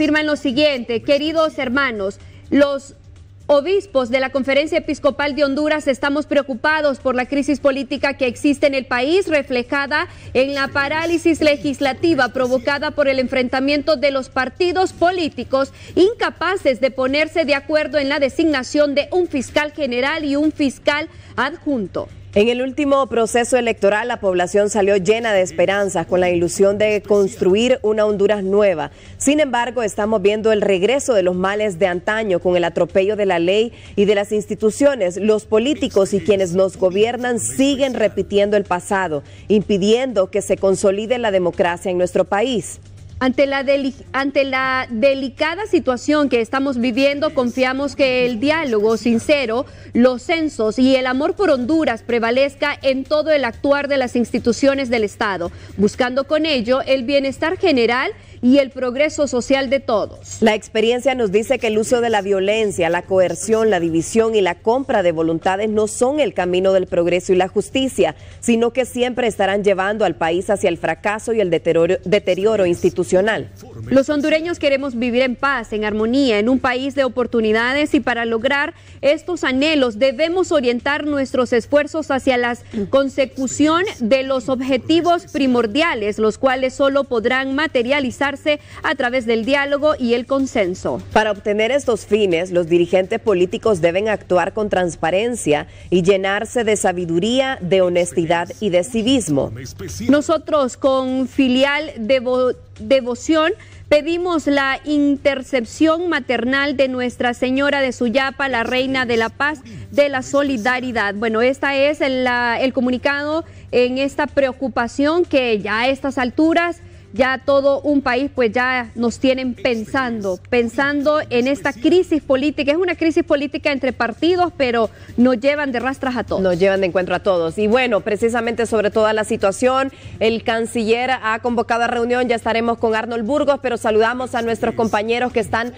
afirman lo siguiente, queridos hermanos, los obispos de la Conferencia Episcopal de Honduras estamos preocupados por la crisis política que existe en el país, reflejada en la parálisis legislativa provocada por el enfrentamiento de los partidos políticos incapaces de ponerse de acuerdo en la designación de un fiscal general y un fiscal adjunto. En el último proceso electoral, la población salió llena de esperanzas con la ilusión de construir una Honduras nueva. Sin embargo, estamos viendo el regreso de los males de antaño con el atropello de la ley y de las instituciones. Los políticos y quienes nos gobiernan siguen repitiendo el pasado, impidiendo que se consolide la democracia en nuestro país. Ante la, ante la, delicada situación que estamos viviendo, confiamos que el diálogo sincero, los censos y el amor por Honduras prevalezca en todo el actuar de las instituciones del Estado, buscando con ello el bienestar general y el progreso social de todos. La experiencia nos dice que el uso de la violencia, la coerción, la división y la compra de voluntades no son el camino del progreso y la justicia, sino que siempre estarán llevando al país hacia el fracaso y el deterioro, deterioro institucional. Los hondureños queremos vivir en paz, en armonía, en un país de oportunidades y para lograr estos anhelos debemos orientar nuestros esfuerzos hacia la consecución de los objetivos primordiales, los cuales solo podrán materializarse a través del diálogo y el consenso. Para obtener estos fines, los dirigentes políticos deben actuar con transparencia y llenarse de sabiduría, de honestidad y de civismo. Nosotros con filial de devoción, pedimos la intercepción maternal de Nuestra Señora de Suyapa, la Reina de la Paz, de la Solidaridad. Bueno, esta es el, el comunicado en esta preocupación que ya a estas alturas ya todo un país pues ya nos tienen pensando, pensando en esta crisis política. Es una crisis política entre partidos, pero nos llevan de rastras a todos. Nos llevan de encuentro a todos. Y bueno, precisamente sobre toda la situación, el canciller ha convocado a reunión, ya estaremos con Arnold Burgos, pero saludamos a nuestros compañeros que están